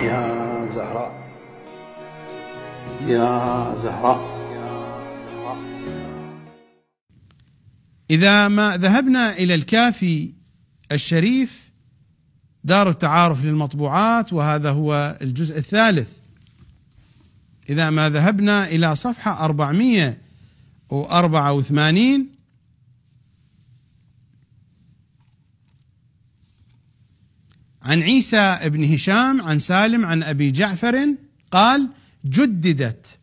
يا زهراء يا زهراء إذا ما ذهبنا إلى الكافي الشريف دار التعارف للمطبوعات وهذا هو الجزء الثالث إذا ما ذهبنا إلى صفحة 484 عن عيسى بن هشام عن سالم عن ابي جعفر قال جددت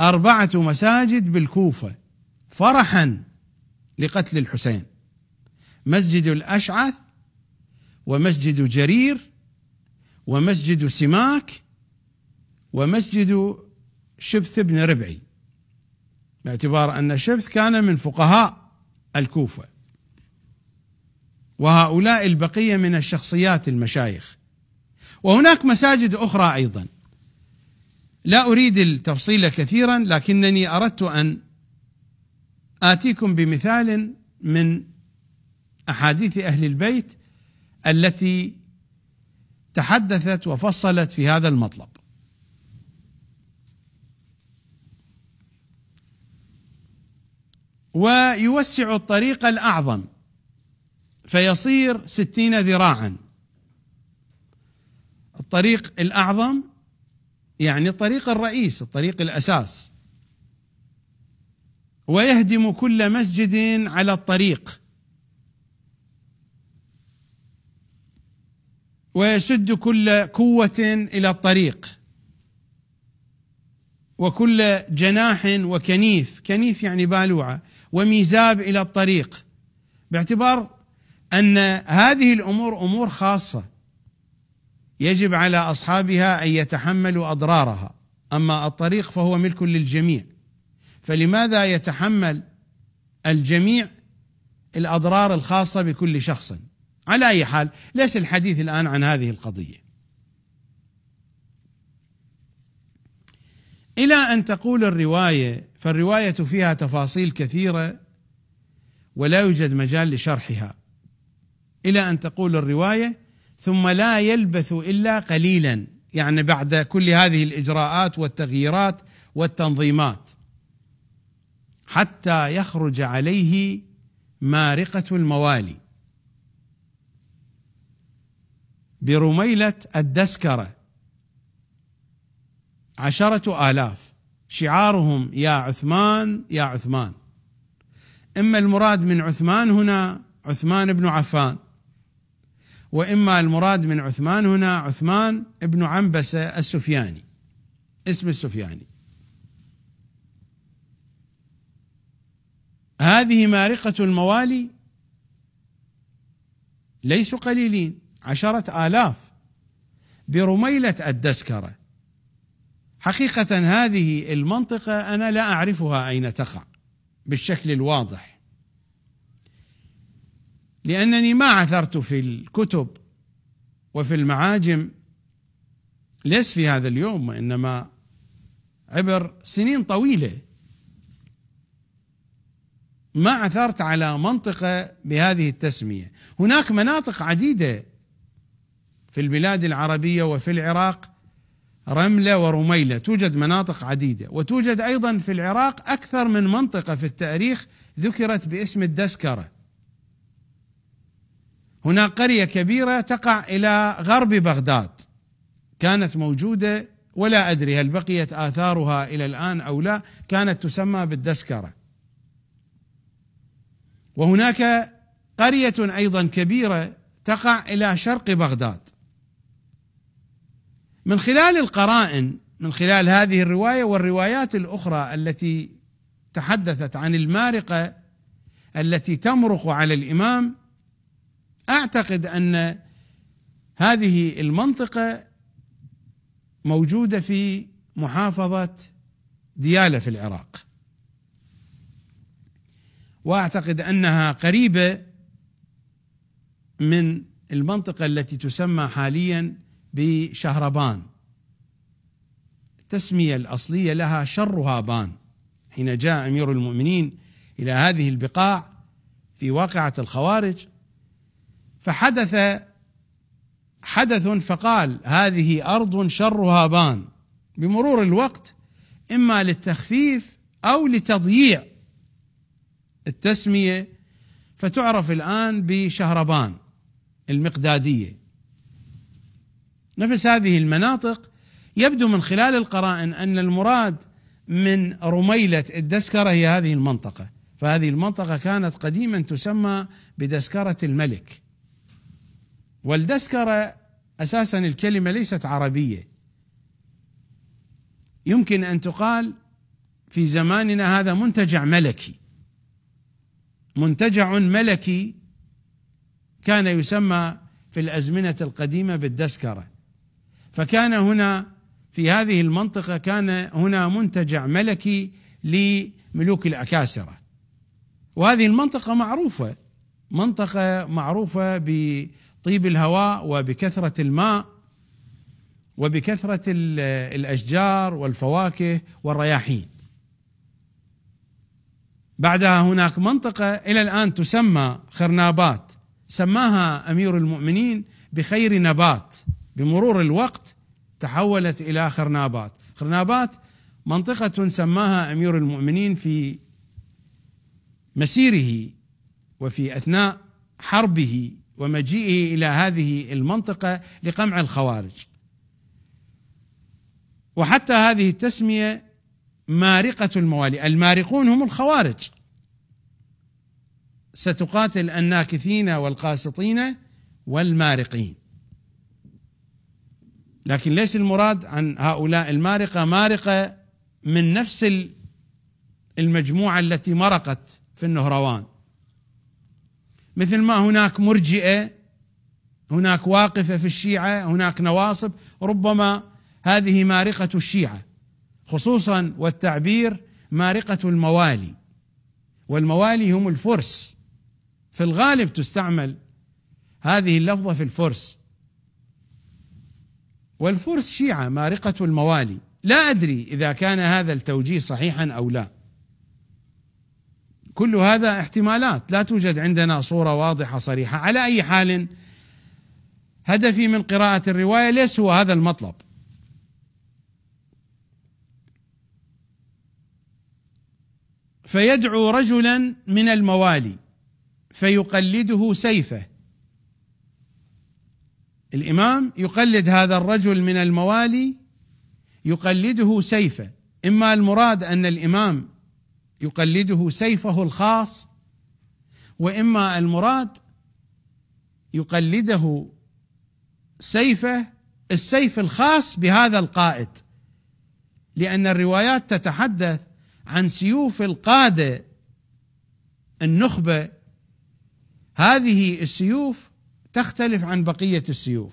اربعه مساجد بالكوفه فرحا لقتل الحسين مسجد الاشعث ومسجد جرير ومسجد سماك ومسجد شبث بن ربعي باعتبار ان شبث كان من فقهاء الكوفه وهؤلاء البقيه من الشخصيات المشايخ وهناك مساجد اخرى ايضا لا اريد التفصيل كثيرا لكنني اردت ان اتيكم بمثال من احاديث اهل البيت التي تحدثت وفصلت في هذا المطلب ويوسع الطريق الاعظم فيصير ستين ذراعا الطريق الأعظم يعني الطريق الرئيس الطريق الأساس ويهدم كل مسجد على الطريق ويسد كل قوة إلى الطريق وكل جناح وكنيف كنيف يعني بالوعة وميزاب إلى الطريق باعتبار ان هذه الامور امور خاصه يجب على اصحابها ان يتحملوا اضرارها اما الطريق فهو ملك للجميع فلماذا يتحمل الجميع الاضرار الخاصه بكل شخص على اي حال ليس الحديث الان عن هذه القضيه الى ان تقول الروايه فالروايه فيها تفاصيل كثيره ولا يوجد مجال لشرحها الى ان تقول الروايه ثم لا يلبث الا قليلا يعني بعد كل هذه الاجراءات والتغييرات والتنظيمات حتى يخرج عليه مارقه الموالي برميله الدسكره عشره الاف شعارهم يا عثمان يا عثمان اما المراد من عثمان هنا عثمان بن عفان وإما المراد من عثمان هنا عثمان ابن عنبسة السفياني اسم السفياني هذه مارقة الموالي ليسوا قليلين عشرة آلاف برميلة الدسكرة حقيقة هذه المنطقة أنا لا أعرفها أين تقع بالشكل الواضح لانني ما عثرت في الكتب وفي المعاجم ليس في هذا اليوم وانما عبر سنين طويله ما عثرت على منطقه بهذه التسميه، هناك مناطق عديده في البلاد العربيه وفي العراق رمله ورميله، توجد مناطق عديده، وتوجد ايضا في العراق اكثر من منطقه في التاريخ ذكرت باسم الدسكره. هناك قرية كبيرة تقع إلى غرب بغداد كانت موجودة ولا أدري هل بقيت آثارها إلى الآن أو لا كانت تسمى بالدسكرة وهناك قرية أيضا كبيرة تقع إلى شرق بغداد من خلال القرائن من خلال هذه الرواية والروايات الأخرى التي تحدثت عن المارقة التي تمرق على الإمام اعتقد ان هذه المنطقه موجوده في محافظه دياله في العراق واعتقد انها قريبه من المنطقه التي تسمى حاليا بشهربان التسميه الاصليه لها شرهابان حين جاء امير المؤمنين الى هذه البقاع في واقعه الخوارج فحدث حدث فقال هذه ارض شرها بان بمرور الوقت اما للتخفيف او لتضييع التسميه فتعرف الان بشهربان المقداديه نفس هذه المناطق يبدو من خلال القرائن ان المراد من رميله الدسكره هي هذه المنطقه فهذه المنطقه كانت قديما تسمى بدسكره الملك والدسكرة أساسا الكلمة ليست عربية يمكن أن تقال في زماننا هذا منتجع ملكي منتجع ملكي كان يسمى في الأزمنة القديمة بالدسكرة فكان هنا في هذه المنطقة كان هنا منتجع ملكي لملوك الأكاسرة وهذه المنطقة معروفة منطقة معروفة ب طيب الهواء وبكثره الماء وبكثره الاشجار والفواكه والرياحين بعدها هناك منطقه الى الان تسمى خرنابات سماها امير المؤمنين بخير نبات بمرور الوقت تحولت الى خرنابات خرنابات منطقه سماها امير المؤمنين في مسيره وفي اثناء حربه ومجيئه الى هذه المنطقه لقمع الخوارج وحتى هذه التسميه مارقه الموالي المارقون هم الخوارج ستقاتل الناكثين والقاسطين والمارقين لكن ليس المراد عن هؤلاء المارقه مارقه من نفس المجموعه التي مرقت في النهروان مثل ما هناك مرجئه هناك واقفه في الشيعه هناك نواصب ربما هذه مارقه الشيعه خصوصا والتعبير مارقه الموالي والموالي هم الفرس في الغالب تستعمل هذه اللفظه في الفرس والفرس شيعه مارقه الموالي لا ادري اذا كان هذا التوجيه صحيحا او لا كل هذا احتمالات لا توجد عندنا صوره واضحه صريحه على اي حال هدفي من قراءه الروايه ليس هو هذا المطلب فيدعو رجلا من الموالي فيقلده سيفه الامام يقلد هذا الرجل من الموالي يقلده سيفه اما المراد ان الامام يقلده سيفه الخاص واما المراد يقلده سيفه السيف الخاص بهذا القائد لان الروايات تتحدث عن سيوف القاده النخبه هذه السيوف تختلف عن بقيه السيوف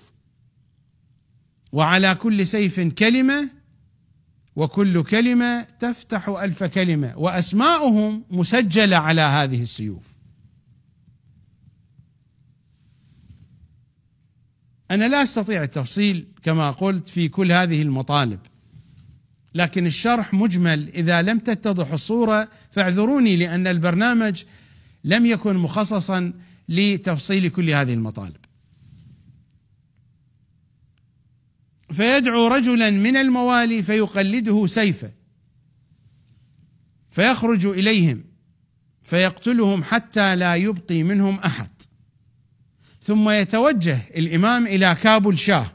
وعلى كل سيف كلمه وكل كلمه تفتح الف كلمه واسماؤهم مسجله على هذه السيوف انا لا استطيع التفصيل كما قلت في كل هذه المطالب لكن الشرح مجمل اذا لم تتضح الصوره فاعذروني لان البرنامج لم يكن مخصصا لتفصيل كل هذه المطالب فيدعو رجلا من الموالي فيقلده سيفه فيخرج اليهم فيقتلهم حتى لا يبقي منهم احد ثم يتوجه الامام الى كابول شاه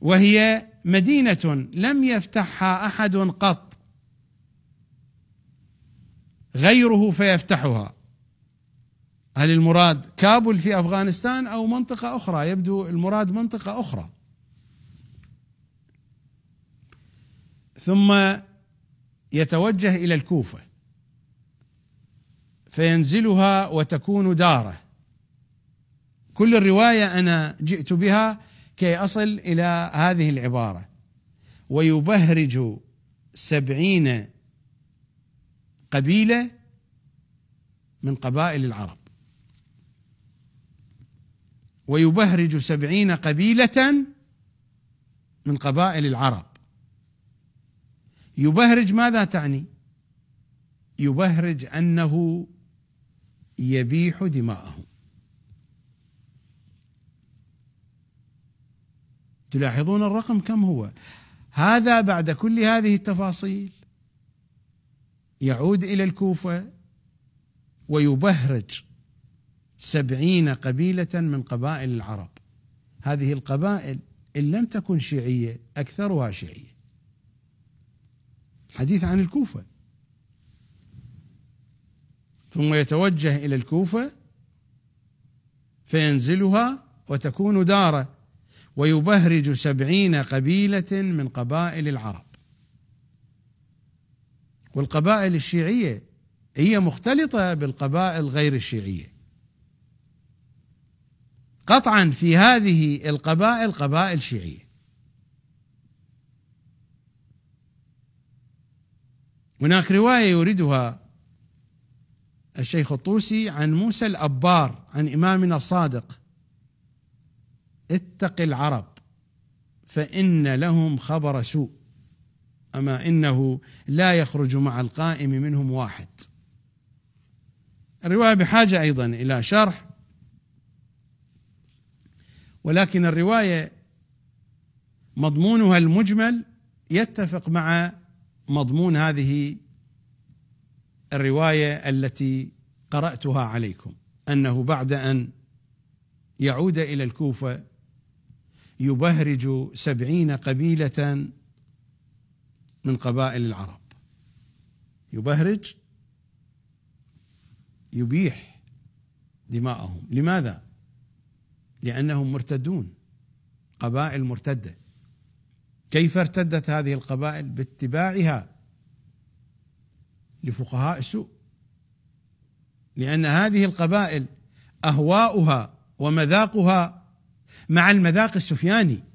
وهي مدينه لم يفتحها احد قط غيره فيفتحها هل المراد كابل في افغانستان او منطقه اخرى يبدو المراد منطقه اخرى ثم يتوجه الى الكوفه فينزلها وتكون داره كل الروايه انا جئت بها كي اصل الى هذه العباره ويبهرج سبعين قبيله من قبائل العرب ويبهرج سبعين قبيله من قبائل العرب يبهرج ماذا تعني؟ يبهرج انه يبيح دماءهم تلاحظون الرقم كم هو هذا بعد كل هذه التفاصيل يعود الى الكوفه ويبهرج سبعين قبيله من قبائل العرب هذه القبائل ان لم تكن شيعيه اكثرها شيعيه حديث عن الكوفة ثم يتوجه إلى الكوفة فينزلها وتكون داره ويبهرج سبعين قبيلة من قبائل العرب والقبائل الشيعية هي مختلطة بالقبائل غير الشيعية قطعا في هذه القبائل قبائل شيعية هناك روايه يوردها الشيخ الطوسي عن موسى الابار عن امامنا الصادق اتق العرب فان لهم خبر سوء اما انه لا يخرج مع القائم منهم واحد الروايه بحاجه ايضا الى شرح ولكن الروايه مضمونها المجمل يتفق مع مضمون هذه الروايه التي قراتها عليكم انه بعد ان يعود الى الكوفه يبهرج سبعين قبيله من قبائل العرب يبهرج يبيح دماءهم لماذا لانهم مرتدون قبائل مرتده كيف ارتدت هذه القبائل باتباعها لفقهاء السوء لان هذه القبائل اهواؤها ومذاقها مع المذاق السفياني